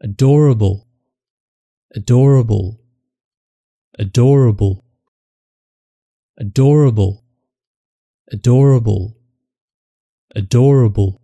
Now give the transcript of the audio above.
adorable, adorable, adorable, adorable, adorable, adorable.